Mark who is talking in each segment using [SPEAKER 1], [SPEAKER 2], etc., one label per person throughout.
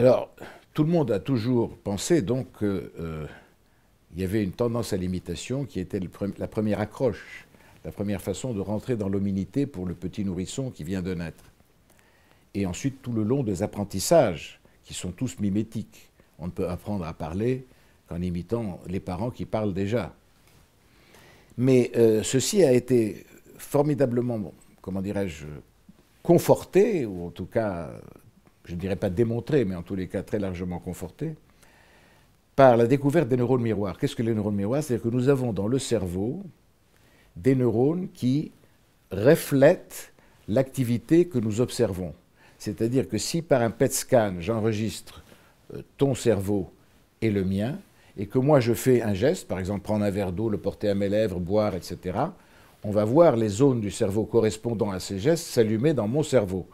[SPEAKER 1] Alors, tout le monde a toujours pensé donc qu'il euh, y avait une tendance à l'imitation qui était la première accroche, la première façon de rentrer dans l'hominité pour le petit nourrisson qui vient de naître. Et ensuite, tout le long des apprentissages, qui sont tous mimétiques. On ne peut apprendre à parler qu'en imitant les parents qui parlent déjà. Mais euh, ceci a été formidablement, comment dirais-je, conforté, ou en tout cas je ne dirais pas démontré, mais en tous les cas très largement conforté, par la découverte des neurones miroirs. Qu'est-ce que les neurones miroirs C'est-à-dire que nous avons dans le cerveau des neurones qui reflètent l'activité que nous observons. C'est-à-dire que si par un PET scan j'enregistre euh, ton cerveau et le mien, et que moi je fais un geste, par exemple prendre un verre d'eau, le porter à mes lèvres, boire, etc., on va voir les zones du cerveau correspondant à ces gestes s'allumer dans mon cerveau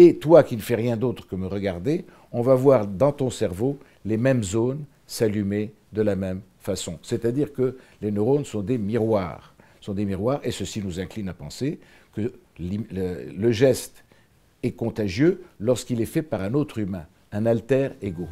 [SPEAKER 1] et toi qui ne fais rien d'autre que me regarder, on va voir dans ton cerveau les mêmes zones s'allumer de la même façon. C'est-à-dire que les neurones sont des miroirs, sont des miroirs, et ceci nous incline à penser que le, le geste est contagieux lorsqu'il est fait par un autre humain, un alter ego.